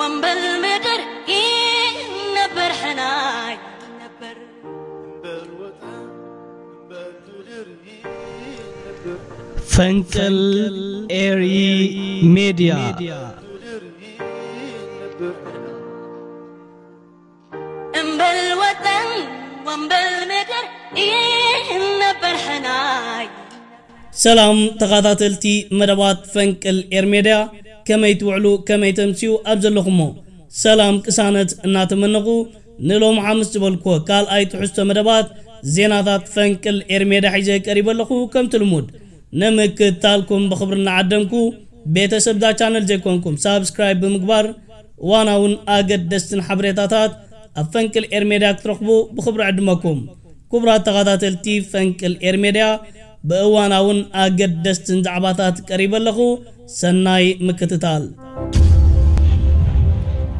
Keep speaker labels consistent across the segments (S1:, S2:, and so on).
S1: وان بالمقر ينبر حناي ينبر Funkle Airy Media. Media. ሰላም ተኸታተልቲ መደባት ፈንቅል ኤርሜድያ يتوعلو كما يتمسيو أبزل لخمو سلام كسانت ناتمنقو نلوم عامس تبلكو قال آي تحسو مدبات زيناتات فنكل إرميدا حيزي قريب لخو كم تلمود نمك تالكم بخبرنا عدمكو بيتا سبدا چانل جيكونكم سابسكرايب بمقبار واناون آقد دستن حبريتاتات أفنكل إرميدا كترخبو بخبر عدمكم كبرى تغاتاتلتي فنكل إرميدا بأواناون آقد دستن زعباتات قريب لخو ሰናይ ምክትታል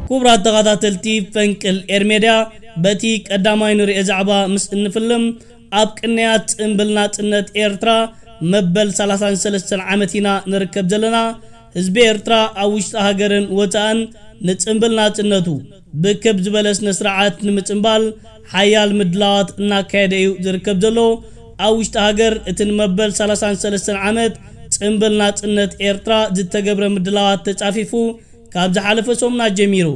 S1: ክቡራት ተኸታተልቲ ፈንቅል ኤርሜድያ በቲ ቀዳማይ ንሪኦ ዛዕባ ምስ እንፍልም ኣብ ቅንያት ፅምብል ጥነት ኤርትራ መበል 33 ዓመት ኢና ንርከብ ዘለና ህዝቢ ኤርትራ ኣብ ውሽጢ ሃገርን ወፃእን ንፅምብልና ናፅነቱ ብክብ ዝበለ ስነ ስርዓት ንምፅምባል ሓያል ምድላዋት እናካየደ እዩ ዝርከብ ዘሎ ኣብ ውሽጢ ሃገር እቲ ንመበል 33 ዓመት ፅምብል ናፅነት ኤርትራ ዝተገብረ ምድላዋት ተጻፊፉ ካብ ዝሓለፈ ሶሙናት ጀሚሩ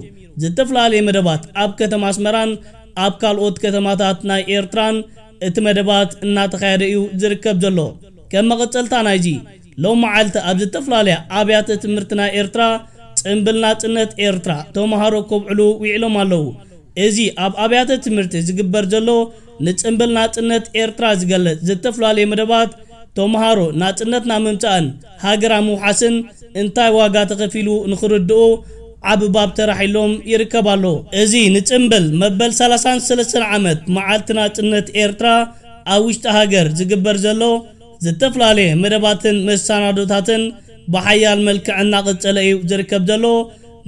S1: ዝተፈላለየ መደባት ኣብ ከተማ ኣስመራን ኣብ ካልኦት ከተማታት ናይ ኤርትራን እቲ መደባት እናተኻየደ እዩ ዝርከብ ዘሎ ከም መቐፀልታ ናይዚ ሎም መዓልቲ ኣብ ዝተፈላለያ ኣብያተ ትምህርቲ ናይ ኤርትራ ፅምብል ናፅነት ኤርትራ ተምሃሮ ከብዕሉ ውዒሎም ኣለዉ እዚ ኣብ ኣብያተ ትምህርቲ ዝግበር ዘሎ ንፅምብል ናፅነት ኤርትራ ዝገልጽ ዝተፈላለየ መደባት ተምሃሮ ናጽነት ናብ ምምፃእን ሃገራ ምውሓስን እንታይ ዋጋ ተኸፊሉ ንኽርድኡ ዓብ ባብ ተራሒሎም ይርከብ ኣሎ እዚ ንፅምብል መበል 33 ዓመት መዓልቲ ናጽነት ኤርትራ ኣብ ውሽጢ ሃገር ዝግበር ዘሎ ዝተፈላለየ መደባትን መሰናዶታትን ብሓያል መልክዕ እናቐጸለ እዩ ዝርከብ ዘሎ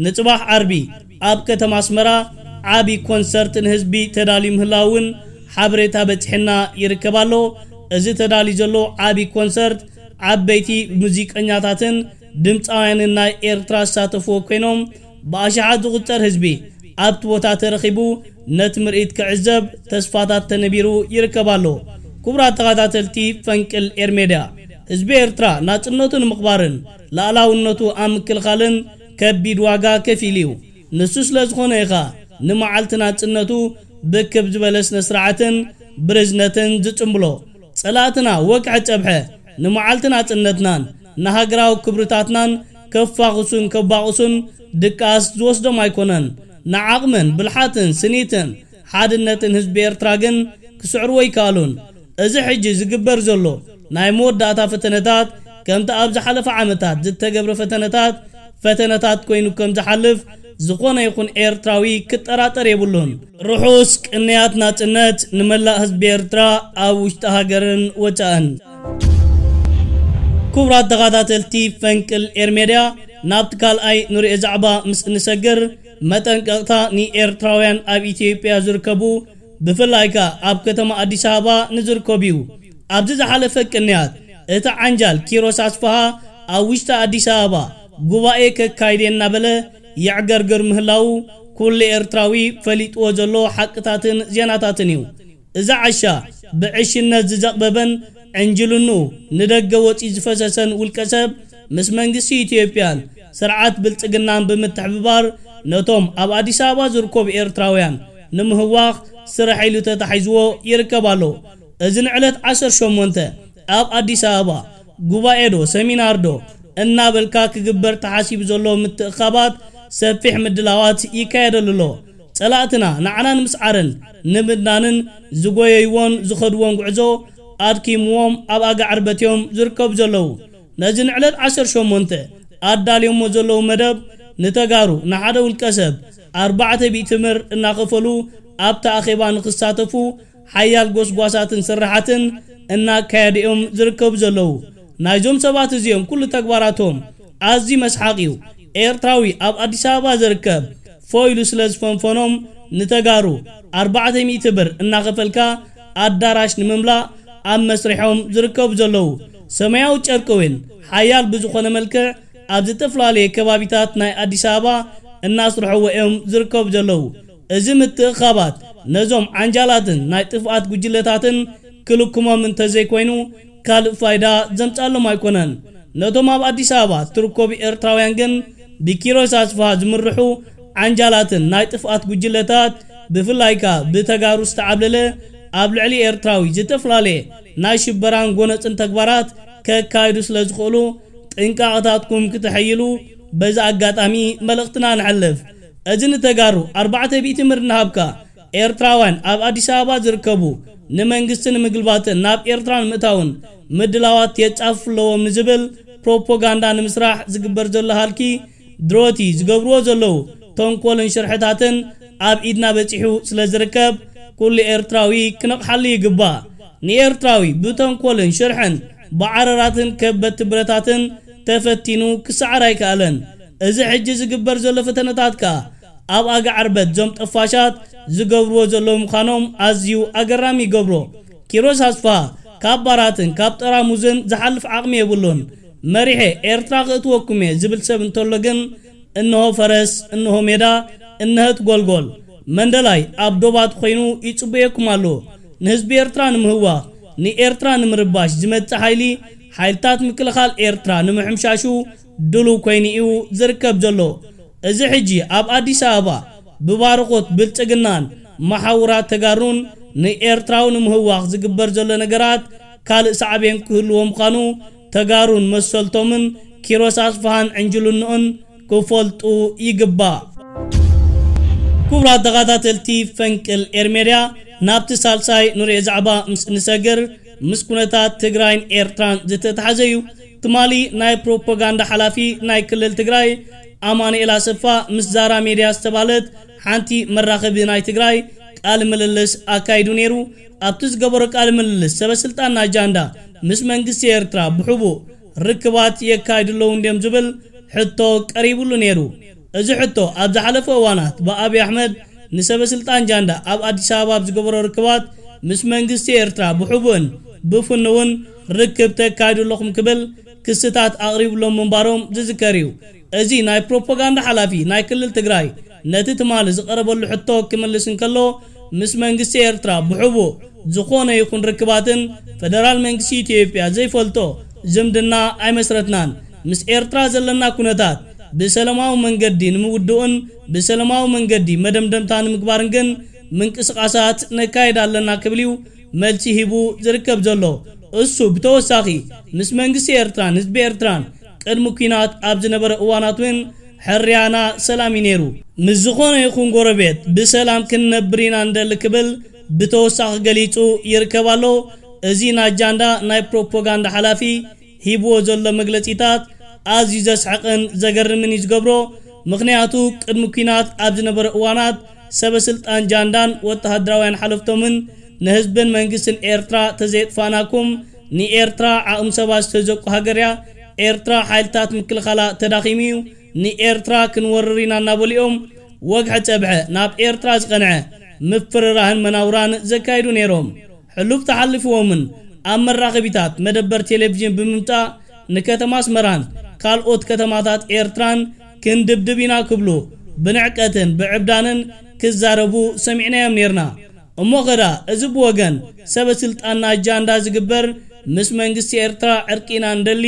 S1: ንጽባሕ ዓርቢ ኣብ ከተማ ኣስመራ ዓብዪ ኮንሰርት ንህዝቢ ተዳልዩ ምህላውን ሓበሬታ በፂሕና ይርከብ ኣሎ زتداليجلو عبي كونسرت عبيتي موسيقኛታትን ድምፃውያንና ኤርትራ ሳተፎ ኮይኖም ብኣሽሓ ዝቁፀር ህዝቢ ኣብቲ ቦታ ተረኺቡ ነቲ ምርኢት ክዕዘብ ተስፋታት ተነቢሩ ይርከብ ኣሎ ክቡራት ተኸታተልቲ ፈንቅል ኤርሜድያ ህዝቢ ኤርትራ ናጽነቱ ንምኽባርን ላዕላውነቱ ኣብ ምክልኻልን ከቢድ ዋጋ ከፍ ኢሉ እዩ ንሱ ስለ ዝኾነ ኢኻ ንመዓልቲ ናጽነቱ ብክብ ዝበለ ስነ ስርዓትን ብርዝነትን ዝጽምብሎ ጸላትና ወቅዐ ጨብሐ ንመዓልትና ጽነትናን ንሃገራዊ ክብርታትናን ከፋቑሱን ከባቑሱን ድቃስ ዝወስዶም ኣይኮነን ንዓቕምን ብልሓትን ስኒትን ሓድነትን ህዝቢ ኤርትራ ግን ክስዕርዎ ይከኣሉን እዚ ሕጂ ዝግበር ዘሎ ናይ መወዳእታ ፈተነታት ከምቲ ኣብ ዝሓለፈ ዓመታት ዝተገብረ ፈተነታት ፈተነታት ኮይኑ ከም ዝሓልፍ ዝኾነ ይኹን ኤርትራዊ ክጠራጠር የብሉን ርሑስ ቅንያት ናጽነት ንመላእ ህዝቢ ኤርትራ ኣብ ውሽጢ ሃገርን ወፃእን ክቡራት ተኸታተልቲ ፈንቅል ኤርሜድያ ናብቲ ካልኣይ ንሪኦ ዛዕባ ምስ እንሰግር መጠንቀቕታ ንኤርትራውያን ኣብ ኢትዮጵያ ዝርከቡ ብፍላይ ከ ኣብ ከተማ ኣዲስ ኣበባ ንዝርከብ እዩ ኣብዚ ዝሓለፈ ቅንያት እቲ ዓንጃል ኪሮስ ኣስፋሃ ኣብ ውሽጢ ኣዲስ ኣበባ ጉባኤ ከካይደ እናበለ يعقرقر لاو كل إرتراوي فليت وجلو حقتاتن زيناتاتن يو إذا عشا بعش الناس زقببن ندق ندقوت إزفسسن والكسب مس منجسي إثيوبيان سرعات بلتقنان بمتحببار نتوم أب أديس أبا زركوب إرتراويان نمهواخ لو تتحيزو يركبالو إذن علت عصر شمونته أب أديس أبا قبائدو سميناردو እና በልካ قبر ተሓሲቡ ዘሎ ምትእኻባት ሰፊሕ ምድላዋት ይካየደሉ ኣሎ ጸላእትና ንዓናን ምስዓርን ንምድናንን ዝጎየይዎን ዝኸድዎን ጉዕዞ ኣድኪምዎም ኣብ ኣጋዕ በትዮም ዝርከቡ ዘለዉ ነዚ ንዕለት 18 ኣዳልዮሞ ዘለዉ መደብ ንተጋሩ ንሓደ ውልቀ ሰብ 400 ትምር እናኸፈሉ ኣብታ ኣኼባ ንክሳተፉ ሓያል ጎስጓሳትን ስራሓትን እናካየዱ እዮም ዝርከቡ ዘለዉ ናይዞም ሰባት እዚኦም ኩሉ ተግባራቶም ኣዝዩ መስሓቕ እዩ ኤርትራዊ ኣብ ኣዲስ ኣበባ ዝርከብ ፎይሉ ስለ ዝፈንፈኖም ንተጋሩ 400 ብር እናኸፈልካ ኣዳራሽ ንምምላእ ኣብ መስርሖም ዝርከቡ ዘለዉ ሰማያዊ ጨርቂ እውን ሓያል ብዝኾነ መልክዕ ኣብ ዝተፈላለየ ከባቢታት ናይ ኣዲስ ኣበባ እናስርሕዎ እዮም ዝርከቡ ዘለዉ እዚ ምትእኻባት ነዞም ዓንጃላትን ናይ ጥፍኣት ጉጅለታትን ክልኩሞም እንተዘይኮይኑ ካልእ ፋይዳ ዘምጻሎም ኣይኮነን ነቶም ኣብ ኣዲስ ኣበባ ትርከቡ ኤርትራውያን ግን ብኪሮስ ኣስፋ ዝምርሑ ዓንጃላትን ናይ ጥፍኣት ጉጅለታት ብፍላይ ብተጋሩ ዝተዓብለለ ኣብ ልዕሊ ኤርትራዊ ዝተፈላለየ ናይ ሽበራን ጎነፅን ተግባራት ከካይዱ ስለ ዝኽእሉ ጥንቃቕታትኩም ክትሐይሉ በዚ ኣጋጣሚ መልእኽትና ንሐልፍ እዚ ንተጋሩ 400 ምር ንሃብካ ኤርትራውያን ኣብ ኣዲስ ኣበባ ዝርከቡ ንመንግስቲ ንምግልባጥን ናብ ኤርትራ ንምእታውን ምድላዋት የጻፍ ኣለዎም ንዝብል ፕሮፓጋንዳ ንምስራሕ ዝግበር ዘሎ ሃልኪ ድሮቲ ዝገብርዎ ዘለዉ ተንኰልን ሽርሕታትን ኣብ ኢድና በጺሑ ስለ ዝርከብ ኩሉ ኤርትራዊ ክነቕሓሊ ይግባእ ንኤርትራዊ ብተንኰልን ሽርሕን ብዓረራትን ከበድቲ ብረታትን ተፈቲኑ ክሰዓር ኣይከኣለን እዚ ሕጂ ዝግበር ዘሎ ፈተነታት ከኣ ኣብ ኣጋዓርበት ዞም ጠፋሻት ዝገብርዎ ዘሎ ምዃኖም ኣዝዩ ኣገራሚ ይገብሮ ኪሮስ ኣስፋ ካብ ባራትን ካብ ጠራሙዝን ዝሓልፍ ዓቕሚ የብሉን መሪሔ ኤርትራ ክእትወኩም እየ ዝብል ሰብ እንተሎ ግን እነሆ ፈረስ እነሆ ሜዳ እነህት ጎልጎል መንደላይ ኣብ ዶባት ኮይኑ ይጽበየኩም ኣሎ ንህዝቢ ኤርትራ ንምህዋኽ ንኤርትራ ንምርባሽ ዝመጽእ ሓይሊ ሓይልታት ምክልኻል ኤርትራ ንምሕምሻሹ ድሉው ኮይኑ እዩ ዝርከብ ዘሎ እዚ ሕጂ ኣብ ኣዲስ ኣበባ ብባርኾት ብልጽግናን መሓውራት ተጋሩን ንኤርትራዊ ንምህዋኽ ዝግበር ዘሎ ነገራት ካልእ ሳዕብየን ክህልዎ ምዃኑ ተጋሩን መሰልቶምን ኪሮስ አስፋሃን ዕንጅልንኦን ክፈልጡ ይግባእ ክቡራት ተኸታተልቲ ፈንቅል ኤርሜድያ ናብቲ ሳልሳይ ንሪኦ ዛዕባ ምስ ንሰገር ምስ ኩነታት ትግራይን ኤርትራን ዝተተሓዘ እዩ ትማሊ ናይ ፕሮፓጋንዳ ሓላፊ ናይ ክልል ትግራይ ኣማንኤል ኣሰፋ ምስ ዛራ ሜድያ ዝተባለት ሓንቲ መራኸቢ ናይ ትግራይ ቃል ምልልስ ኣካይዱ ነይሩ ኣብቲ ዝገበሮ ቃል ምልልስ ሰበስልጣን ኣጃንዳ ምስ መንግስቲ ኤርትራ ብሕቡ ርክባት የካይዱ ኣለዉ እንድዮም ዝብል ሕቶ ቀሪቡሉ ነይሩ እዚ ሕቶ ኣብ ዝሓለፈ እዋናት ብኣብዪ ኣሕመድ ንሰበስልጣን ጃንዳ ኣብ ኣዲስ ኣበባ ብዝገበሮ ርክባት ምስ መንግስቲ ኤርትራ ብሕቡእን ብፍንውን ርክብ ተካይዱ ኣለኹም ክብል ክስታት ኣቕሪቡሎም ምንባሮም ዝዝከር እዩ እዚ ናይ ፕሮፓጋንዳ ሓላፊ ናይ ክልል ትግራይ ነቲ ትማል ዝቐረበሉ ሕቶ ክምልስ እንከሎ ምስ መንግስቲ ኤርትራ ብሕቡ ዝኾነ ይኹን ርክባትን ፈደራል መንግስቲ ኢትዮጵያ ዘይፈልጦ ዝምድና ኣይመስረትናን ምስ ኤርትራ ዘለና ኩነታት ብሰላማዊ መንገዲ ንምውድኡን ብሰላማዊ መንገዲ መደምደምታ ንምግባርን ግን ምንቅስቃሳት ነካየድ ኣለና ክብል እዩ መልሲ ሂቡ ዝርከብ ዘሎ እሱ ብተወሳኺ ምስ መንግስቲ ኤርትራን ህዝቢ ኤርትራን ቅድሚ ኩናት ኣብ ዝነበረ እዋናት እውን ሕርያና ሰላም ይነይሩ ምስ ዝኾነ ይኹን ጎረቤት ብሰላም ክንነብር ኢና እንደሊ ክብል ብተወሳኺ ገሊጹ ይርከብ ኣሎ እዚ ንኣጃንዳ ናይ ፕሮፓጋንዳ ሓላፊ ሂብዎ ዘሎ መግለጺታት ኣዝዩ ዘስሐቕን ዘገርምን እዩ ዝገብሮ ምኽንያቱ ቅድሚ ኩናት ኣብ ዝነበረ እዋናት ሰበ ስልጣን ጃንዳን ወተሃድራውያን ሓለፍቶምን ንህዝብን መንግስትን ኤርትራ ተዘየጥፋናኩም ንኤርትራ ዓቕሚ ሰባ ዝተዘቁ ሃገርያ ኤርትራ ሓይልታት ምክልኻላ ተዳኺሙ እዩ ንኤርትራ ክንወርር ኢና እናበሊኦም ወግሐ ጸብዐ ናብ ኤርትራ ዝቐንዐ ምፍርራህን መናውራን ዘካይዱ ነይሮም ሕሉፍ ተሓልፍዎምን ኣብ መራኸቢታት መደበር ቴሌቭዥን ብምምጣእ ንከተማ ኣስመራን ካልኦት ከተማታት ኤርትራን ክንድብድብ ኢና ክብሉ ብንዕቀትን ብዕብዳንን ክዛረቡ ሰሚዕናዮም ነርና እሞ ኸዳ እዚ ብወገን ሰበ ስልጣንና ኣጃንዳ ዝግበር ምስ መንግስቲ ኤርትራ ዕርቂና እንደሊ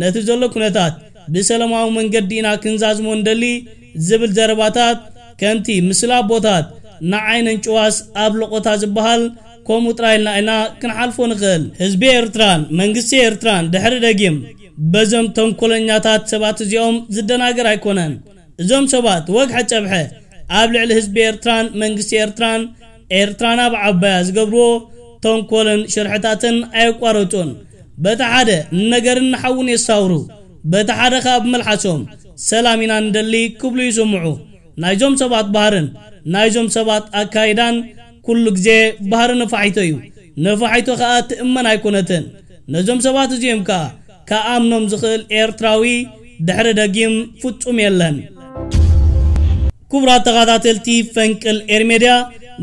S1: ነቲ ዘሎ ኩነታት ብሰለማዊ መንገዲና ክንዛዝሞ እንደሊ ዝብል ዘረባታት ከንቲ ምስላ ቦታት ንዓይነን ጭዋስ ኣብ ለቆታ ዝበሃል ከምኡ ጥራይ ኢልና ኢና ክንሓልፎ ንኽእል ህዝቢ ኤርትራን መንግስቲ ኤርትራን ድሕሪ ደጊም በዞም ተንኮለኛታት ሰባት እዚኦም ዝደናገር ኣይኮነን እዞም ሰባት ወግሐ ጨብሐ ኣብ ልዕሊ ህዝቢ ኤርትራን መንግስቲ ኤርትራን ኤርትራን ኣብ ዓባያ ዝገብርዎ ተንኮልን ሽርሕታትን ኣየቋረፁን በቲ ሓደ ንነገርን ንሓውን የሳውሩ በቲ ሓደ ኸ ኣብ መልሓሶም ሰላም ኢና ንደሊ ክብሉ ይስምዑ ናይዞም ሰባት ባህርን ናይዞም ሰባት ኣካይዳን ኩሉ ግዜ ባህሪ ነፋሒቶ እዩ ነፋሒቶ ኸኣ ትእመን ኣይኮነትን ነዞም ሰባት እዚኦም ከኣ ከኣምኖም ዝኽእል ኤርትራዊ ድሕሪ ደጊም ፍጹም የለን ክቡራት ተኸታተልቲ ፈንቅል ኤርሜድያ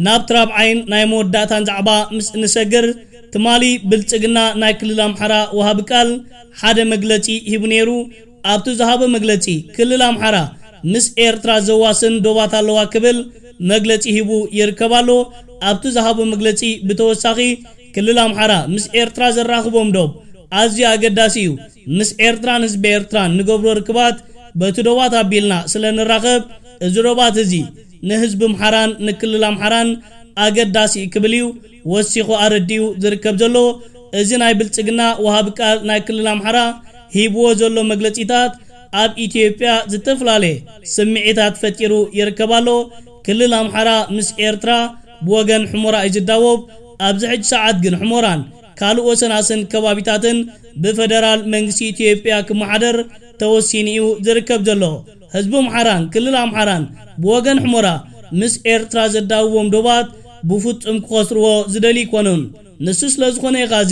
S1: ናብ ትራብዓይን ናይ መወዳእታን ዛዕባ ምስ እንሰግር ትማሊ ብልጽግና ናይ ክልል ኣምሓራ ወሃቢ ቃል ሓደ መግለጺ ሂቡ ነይሩ ኣብቲ ዝሃበ መግለጺ ክልል ኣምሓራ ምስ ኤርትራ ዘዋስን ዶባት ኣለዋ ክብል መግለጺ ሂቡ ይርከብ ኣሎ ኣብቲ ዝሃበ መግለጺ ብተወሳኺ ክልል ኣምሓራ ምስ ኤርትራ ዘራኽቦም ዶብ ኣዝዩ ኣገዳሲ እዩ ምስ ኤርትራን ህዝቢ ኤርትራን ንገብሮ ርክባት በቲ ዶባት ኣቢልና ስለ ንራኸብ እዚ ዶባት እዚ ንህዝቢ ኣምሓራን ንክልል ኣምሓራን ኣገዳሲ ክብል እዩ ወሲኹ ኣረዲኡ ዝርከብ ዘሎ እዚ ናይ ብልፅግና ወሃቢ ቃል ናይ ክልል ኣምሓራ ሂብዎ ዘሎ መግለፂታት ኣብ ኢትዮጵያ ዝተፈላለየ ስምዒታት ፈጢሩ ይርከብ ኣሎ ክልል ኣምሓራ ምስ ኤርትራ ብወገን ሕሞራ እዩ ዝዳወብ ኣብዚ ሕጂ ሰዓት ግን ሕሞራን ካልእ ወሰናስን ከባቢታትን ብፈደራል መንግስቲ ኢትዮጵያ ክመሓደር ተወሲኑ እዩ ዝርከብ ዘሎ ህዝቢ ኣምሓራን ክልል ኣምሓራን ብወገን ሕሞራ ምስ ኤርትራ ዘዳውቦም ዶባት ብፍጹም ክኸስርዎ ዝደሊ ይኮኑን ንስስ ለዝኾነ ኢኻዚ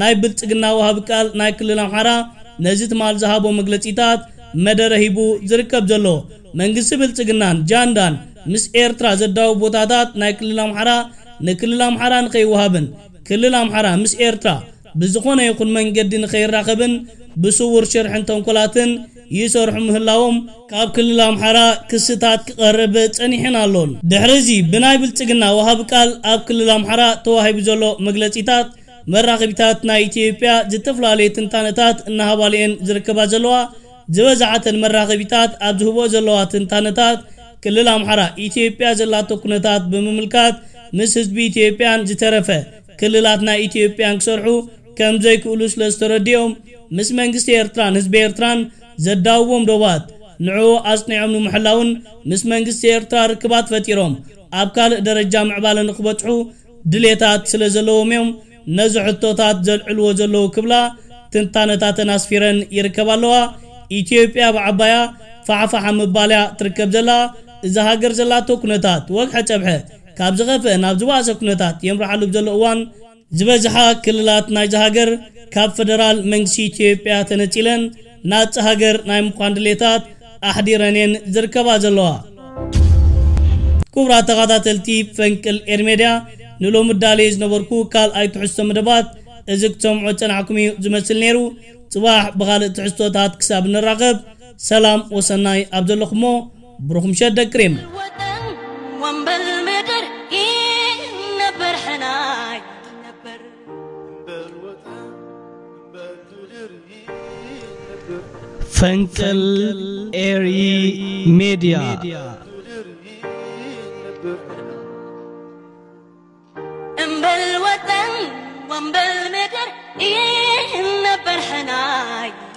S1: ናይ ብልጽግና ውሃብ ቃል ናይ ክልል ኣምሓራ ነዚ ትማል ዝሃቦ መግለጺታት መደረ ሂቡ ዝርከብ ዘሎ መንግስቲ ብልጽግናን ጃንዳን ምስ ኤርትራ ዘዳዊ ቦታታት ናይ ክልል ኣምሓራ ንክልል ኣምሓራ ንኸይወሃብን ክልል ኣምሓራ ምስ ኤርትራ ብዝኾነ ይኹን መንገዲ ንኸይራኸብን ብስውር ሽርሕን ተንኰላትን يسرحم هلاوم كاب كل أمحرا كستات قرب تنيحن اللون دحرزي بناي بلتقنا وهاب قال أب كل أمحرا توهي بزلو مجلسيتات مراقبتات نا إثيوبيا جتفلا لتنتانتات إنها بالين زركبا زلوا زوزعة مراقبتات أبزهبو زلوا تنتانتات كل أمحرا إثيوبيا زلاتو كنتات بمملكات ምስ ህዝቢ ኢትዮጵያን ዝተረፈ ክልላትና ኢትዮጵያን ክሰርሑ ከም ዘይክእሉ ስለ ዝተረድኦም ምስ መንግስቲ ኤርትራን ህዝቢ ኤርትራን زداوهم دوات نعو أصنع من محلاون مس منقس يرتا ركبات فتيروم أبكال درجة معبالا نخبتحو دليتات سلزلوهم يوم نزع التوتات زلعلو زلو كبلا تنتانتاتن أسفيرن يركبالوا إثيوبيا بعبايا فعفح مباليا تركب زلا إذا هاجر زلاتو كنتات وقحة تبحه ካብ ዝኸፍአ ናብ ዝባእሰ ኩነታት የምርሓሉ ብዘሎ እዋን ዝበዝሓ ክልላት ናይዚ ሃገር ካብ ናጽ ሃገር ናይ ምዃን ድሌታት ኣሕዲረንን ዝርከባ ዘለዋ ክቡራት ተኸታተልቲ ፈንቅል ኤር ሜድያ ንሎሚ ዳልየ ዝነበርኩ ካልኣይ ትሕዝቶ መደባት እዚ ክትሰምዖ ፀናዕኩም እዩ ዝመስል ነይሩ ፅባሕ ብኻልእ ትሕዝቶታት ክሳብ ንራኸብ ሰላም ወሰናይ ኣብ ዘለኹሞ ብሩኹም ሸደ ክሬም Funkle Airy Media. بالوطن ومبالمكر إيه نبر حناي